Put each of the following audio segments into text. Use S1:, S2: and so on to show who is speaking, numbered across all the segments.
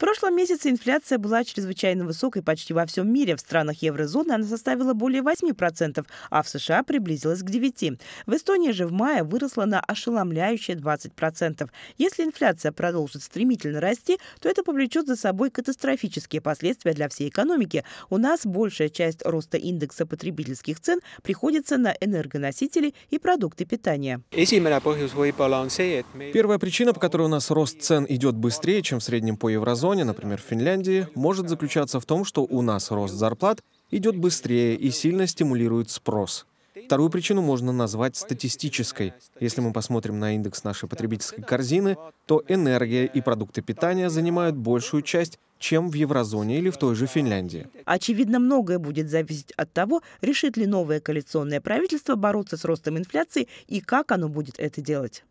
S1: В прошлом месяце инфляция была чрезвычайно высокой почти во всем мире. В странах еврозоны она составила более 8%, а в США приблизилась к 9%. В Эстонии же в мае выросла на ошеломляющие 20%. Если инфляция продолжит стремительно расти, то это повлечет за собой катастрофические последствия для всей экономики. У нас большая часть роста индекса потребительских цен приходится на энергоносители и продукты питания.
S2: Первая причина, по которой у нас рост цен идет быстрее, чем в среднем по еврозоне, зоне, например, в Финляндии, может заключаться в том, что у нас рост зарплат идет быстрее и сильно стимулирует спрос. Вторую причину можно назвать статистической. Если мы посмотрим на индекс нашей потребительской корзины, то энергия и продукты питания занимают большую часть, чем в еврозоне или в той же Финляндии.
S1: Очевидно, многое будет зависеть от того, решит ли новое коалиционное правительство бороться с ростом инфляции и как оно будет это делать.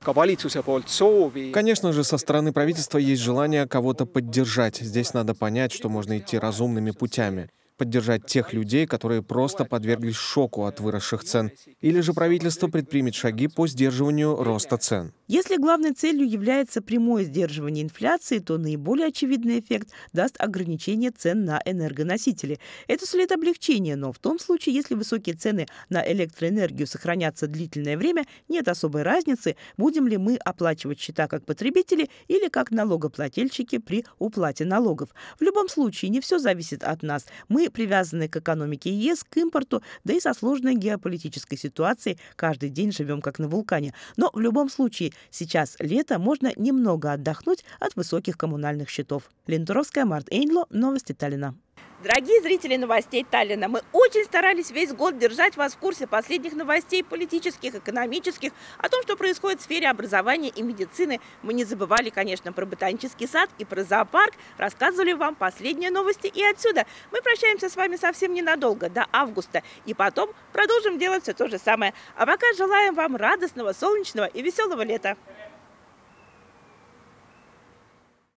S2: Конечно же, со стороны правительства есть желание кого-то поддержать. Здесь надо понять, что можно идти разумными путями поддержать тех людей, которые просто подверглись шоку от выросших цен, или же правительство предпримет шаги по сдерживанию роста цен.
S1: Если главной целью является прямое сдерживание инфляции, то наиболее очевидный эффект даст ограничение цен на энергоносители. Это след облегчения, но в том случае, если высокие цены на электроэнергию сохранятся длительное время, нет особой разницы, будем ли мы оплачивать счета как потребители или как налогоплательщики при уплате налогов. В любом случае, не все зависит от нас. Мы привязанные к экономике ЕС, к импорту, да и со сложной геополитической ситуацией каждый день живем как на вулкане. Но в любом случае сейчас лето можно немного отдохнуть от высоких коммунальных счетов. Лентуровская, Март Эйнло, новости Таллина. Дорогие зрители новостей Таллина, мы очень старались весь год держать вас в курсе последних новостей политических, экономических, о том, что происходит в сфере образования и медицины. Мы не забывали, конечно, про ботанический сад и про зоопарк, рассказывали вам последние новости и отсюда. Мы прощаемся с вами совсем ненадолго, до августа, и потом продолжим делать все то же самое. А пока желаем вам радостного, солнечного и веселого лета.